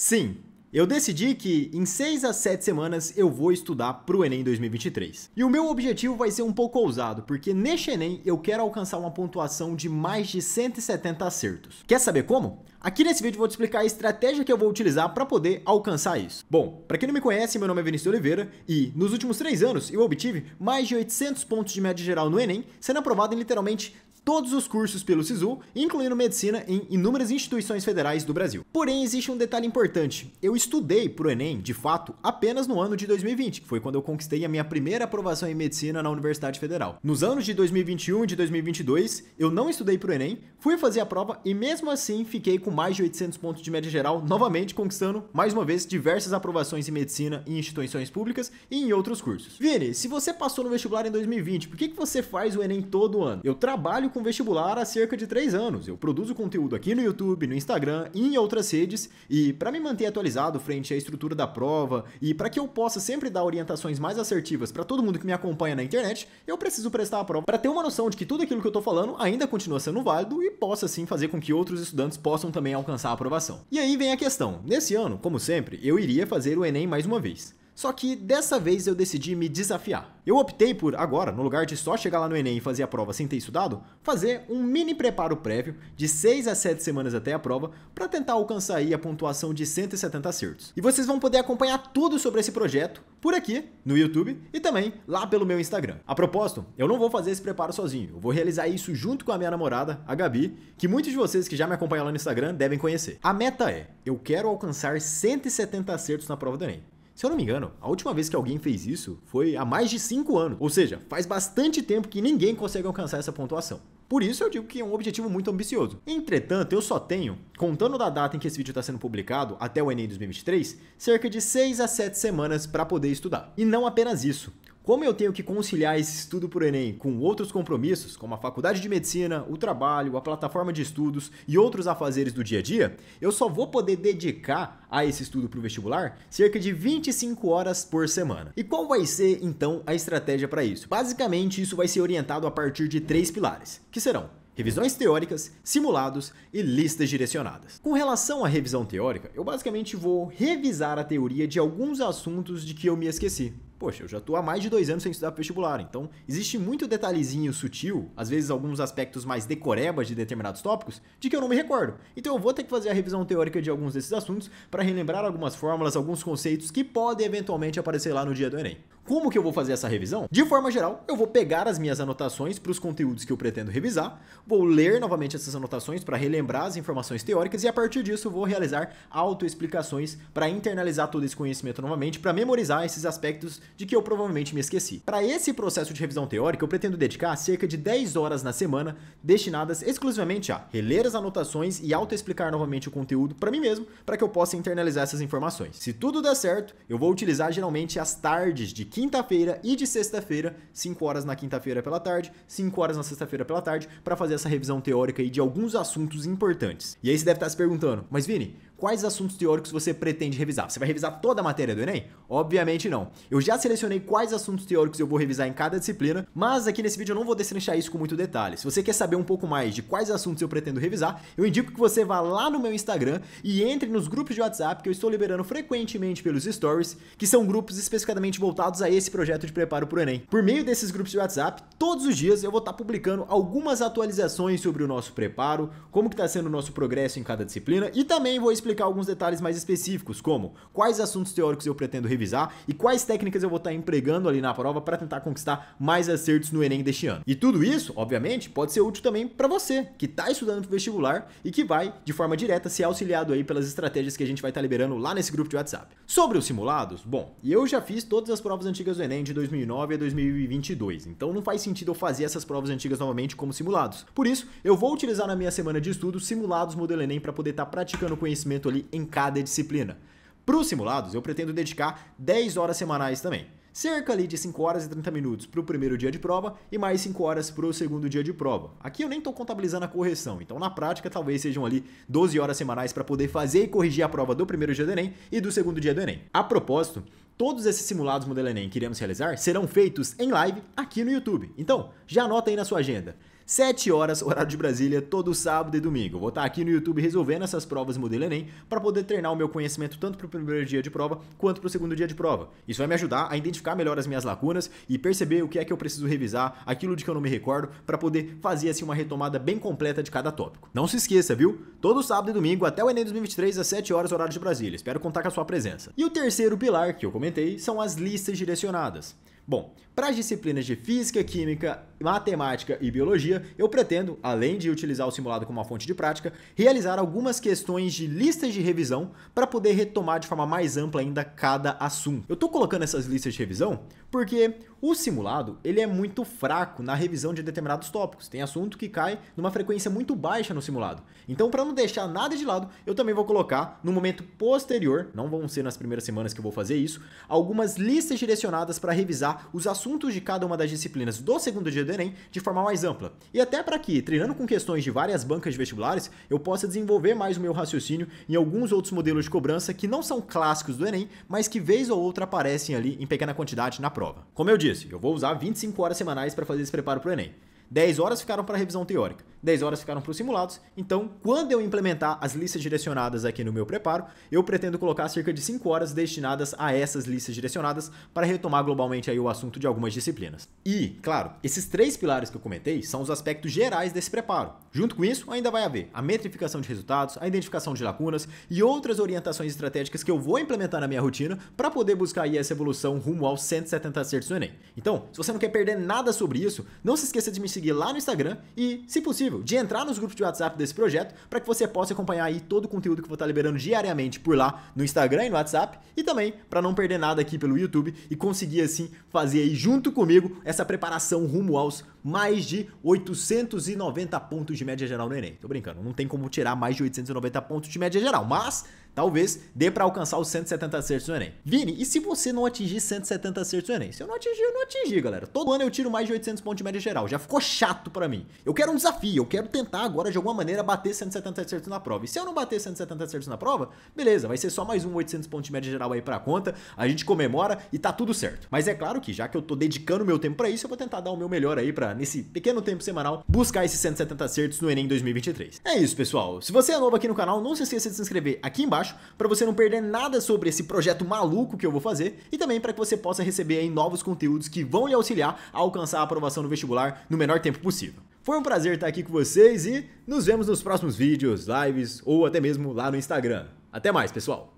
Sim, eu decidi que em 6 a 7 semanas eu vou estudar para o Enem 2023. E o meu objetivo vai ser um pouco ousado, porque neste Enem eu quero alcançar uma pontuação de mais de 170 acertos. Quer saber como? Aqui nesse vídeo vou te explicar a estratégia que eu vou utilizar para poder alcançar isso. Bom, para quem não me conhece, meu nome é Vinícius Oliveira e nos últimos três anos eu obtive mais de 800 pontos de média geral no Enem, sendo aprovado em literalmente todos os cursos pelo SISU, incluindo medicina em inúmeras instituições federais do Brasil. Porém, existe um detalhe importante. Eu estudei para o Enem, de fato, apenas no ano de 2020, que foi quando eu conquistei a minha primeira aprovação em medicina na Universidade Federal. Nos anos de 2021 e de 2022, eu não estudei para o Enem, fui fazer a prova e mesmo assim fiquei com mais de 800 pontos de média geral, novamente conquistando, mais uma vez, diversas aprovações em medicina em instituições públicas e em outros cursos. Vini, se você passou no vestibular em 2020, por que, que você faz o Enem todo ano? Eu trabalho com com vestibular há cerca de 3 anos. Eu produzo conteúdo aqui no YouTube, no Instagram e em outras redes, e para me manter atualizado frente à estrutura da prova e para que eu possa sempre dar orientações mais assertivas para todo mundo que me acompanha na internet, eu preciso prestar a prova para ter uma noção de que tudo aquilo que eu estou falando ainda continua sendo válido e possa assim fazer com que outros estudantes possam também alcançar a aprovação. E aí vem a questão. Nesse ano, como sempre, eu iria fazer o ENEM mais uma vez. Só que dessa vez eu decidi me desafiar. Eu optei por, agora, no lugar de só chegar lá no Enem e fazer a prova sem ter estudado, fazer um mini preparo prévio de 6 a 7 semanas até a prova para tentar alcançar aí a pontuação de 170 acertos. E vocês vão poder acompanhar tudo sobre esse projeto por aqui no YouTube e também lá pelo meu Instagram. A propósito, eu não vou fazer esse preparo sozinho, eu vou realizar isso junto com a minha namorada, a Gabi, que muitos de vocês que já me acompanham lá no Instagram devem conhecer. A meta é: eu quero alcançar 170 acertos na prova do Enem. Se eu não me engano, a última vez que alguém fez isso foi há mais de 5 anos, ou seja, faz bastante tempo que ninguém consegue alcançar essa pontuação. Por isso eu digo que é um objetivo muito ambicioso. Entretanto, eu só tenho, contando da data em que esse vídeo está sendo publicado até o Enem 2023, cerca de 6 a 7 semanas para poder estudar. E não apenas isso. Como eu tenho que conciliar esse estudo por Enem com outros compromissos, como a faculdade de medicina, o trabalho, a plataforma de estudos e outros afazeres do dia a dia, eu só vou poder dedicar a esse estudo para o vestibular cerca de 25 horas por semana. E qual vai ser então a estratégia para isso? Basicamente, isso vai ser orientado a partir de três pilares, que serão revisões teóricas, simulados e listas direcionadas. Com relação à revisão teórica, eu basicamente vou revisar a teoria de alguns assuntos de que eu me esqueci. Poxa, eu já estou há mais de dois anos sem estudar vestibular, então existe muito detalhezinho sutil, às vezes alguns aspectos mais decorebas de determinados tópicos, de que eu não me recordo. Então eu vou ter que fazer a revisão teórica de alguns desses assuntos para relembrar algumas fórmulas, alguns conceitos que podem eventualmente aparecer lá no dia do Enem. Como que eu vou fazer essa revisão? De forma geral, eu vou pegar as minhas anotações para os conteúdos que eu pretendo revisar, vou ler novamente essas anotações para relembrar as informações teóricas e a partir disso vou realizar autoexplicações para internalizar todo esse conhecimento novamente, para memorizar esses aspectos de que eu provavelmente me esqueci. Para esse processo de revisão teórica, eu pretendo dedicar cerca de 10 horas na semana destinadas exclusivamente a reler as anotações e autoexplicar novamente o conteúdo para mim mesmo, para que eu possa internalizar essas informações. Se tudo der certo, eu vou utilizar geralmente as tardes de quinta-feira e de sexta-feira, 5 horas na quinta-feira pela tarde, 5 horas na sexta-feira pela tarde, para fazer essa revisão teórica aí de alguns assuntos importantes. E aí você deve estar se perguntando, mas Vini, quais assuntos teóricos você pretende revisar. Você vai revisar toda a matéria do Enem? Obviamente não. Eu já selecionei quais assuntos teóricos eu vou revisar em cada disciplina, mas aqui nesse vídeo eu não vou destrinchar isso com muito detalhe. Se você quer saber um pouco mais de quais assuntos eu pretendo revisar, eu indico que você vá lá no meu Instagram e entre nos grupos de WhatsApp que eu estou liberando frequentemente pelos stories, que são grupos especificamente voltados a esse projeto de preparo para o Enem. Por meio desses grupos de WhatsApp, todos os dias eu vou estar tá publicando algumas atualizações sobre o nosso preparo, como que está sendo o nosso progresso em cada disciplina e também vou explicar explicar alguns detalhes mais específicos, como quais assuntos teóricos eu pretendo revisar e quais técnicas eu vou estar tá empregando ali na prova para tentar conquistar mais acertos no Enem deste ano. E tudo isso, obviamente, pode ser útil também para você que está estudando para vestibular e que vai, de forma direta, ser auxiliado aí pelas estratégias que a gente vai estar tá liberando lá nesse grupo de WhatsApp. Sobre os simulados, bom, eu já fiz todas as provas antigas do Enem de 2009 a 2022, então não faz sentido eu fazer essas provas antigas novamente como simulados. Por isso, eu vou utilizar na minha semana de estudo simulados modelo Enem para poder estar tá praticando conhecimento conhecimento ali em cada disciplina. Para os simulados, eu pretendo dedicar 10 horas semanais também. Cerca ali de 5 horas e 30 minutos para o primeiro dia de prova e mais 5 horas para o segundo dia de prova. Aqui eu nem estou contabilizando a correção, então na prática talvez sejam ali 12 horas semanais para poder fazer e corrigir a prova do primeiro dia do Enem e do segundo dia do Enem. A propósito, Todos esses simulados modelo Enem que iremos realizar serão feitos em live aqui no YouTube. Então, já anota aí na sua agenda. 7 horas, horário de Brasília, todo sábado e domingo. vou estar aqui no YouTube resolvendo essas provas modelo Enem para poder treinar o meu conhecimento tanto para o primeiro dia de prova quanto para o segundo dia de prova. Isso vai me ajudar a identificar melhor as minhas lacunas e perceber o que é que eu preciso revisar, aquilo de que eu não me recordo, para poder fazer assim uma retomada bem completa de cada tópico. Não se esqueça, viu? Todo sábado e domingo até o Enem 2023 às 7 horas horário de Brasília. Espero contar com a sua presença. E o terceiro pilar que eu comentei são as listas direcionadas. Bom, para as disciplinas de física, química, matemática e biologia, eu pretendo, além de utilizar o simulado como uma fonte de prática, realizar algumas questões de listas de revisão para poder retomar de forma mais ampla ainda cada assunto. Eu estou colocando essas listas de revisão porque o simulado ele é muito fraco na revisão de determinados tópicos. Tem assunto que cai numa frequência muito baixa no simulado. Então, para não deixar nada de lado, eu também vou colocar no momento posterior, não vão ser nas primeiras semanas que eu vou fazer isso, algumas listas direcionadas para revisar os assuntos de cada uma das disciplinas do segundo dia do Enem de forma mais ampla. E até para que, treinando com questões de várias bancas de vestibulares, eu possa desenvolver mais o meu raciocínio em alguns outros modelos de cobrança que não são clássicos do Enem, mas que vez ou outra aparecem ali em pequena quantidade na prova. Como eu disse, eu vou usar 25 horas semanais para fazer esse preparo para o Enem. 10 horas ficaram para revisão teórica. 10 horas ficaram para os simulados. Então, quando eu implementar as listas direcionadas aqui no meu preparo, eu pretendo colocar cerca de 5 horas destinadas a essas listas direcionadas para retomar globalmente aí o assunto de algumas disciplinas. E, claro, esses três pilares que eu comentei são os aspectos gerais desse preparo. Junto com isso, ainda vai haver a metrificação de resultados, a identificação de lacunas e outras orientações estratégicas que eu vou implementar na minha rotina para poder buscar aí essa evolução rumo aos 170 acertos do Enem. Então, se você não quer perder nada sobre isso, não se esqueça de me seguir lá no Instagram e, se possível, possível de entrar nos grupos de WhatsApp desse projeto para que você possa acompanhar aí todo o conteúdo que vou estar tá liberando diariamente por lá no Instagram e no WhatsApp e também para não perder nada aqui pelo YouTube e conseguir assim fazer aí junto comigo essa preparação rumo aos mais de 890 pontos de média geral no Enem. Tô brincando, não tem como tirar mais de 890 pontos de média geral, mas Talvez dê para alcançar os 170 acertos no Enem. Vini, e se você não atingir 170 acertos no Enem? Se eu não atingir, eu não atingi, galera. Todo ano eu tiro mais de 800 pontos de média geral. Já ficou chato para mim. Eu quero um desafio. Eu quero tentar agora, de alguma maneira, bater 170 acertos na prova. E se eu não bater 170 acertos na prova, beleza, vai ser só mais um 800 pontos de média geral aí pra conta. A gente comemora e tá tudo certo. Mas é claro que, já que eu tô dedicando meu tempo para isso, eu vou tentar dar o meu melhor aí para nesse pequeno tempo semanal, buscar esses 170 acertos no Enem 2023. É isso, pessoal. Se você é novo aqui no canal, não se esqueça de se inscrever aqui embaixo embaixo para você não perder nada sobre esse projeto maluco que eu vou fazer e também para que você possa receber aí novos conteúdos que vão lhe auxiliar a alcançar a aprovação no vestibular no menor tempo possível. Foi um prazer estar aqui com vocês e nos vemos nos próximos vídeos, lives ou até mesmo lá no Instagram. Até mais, pessoal!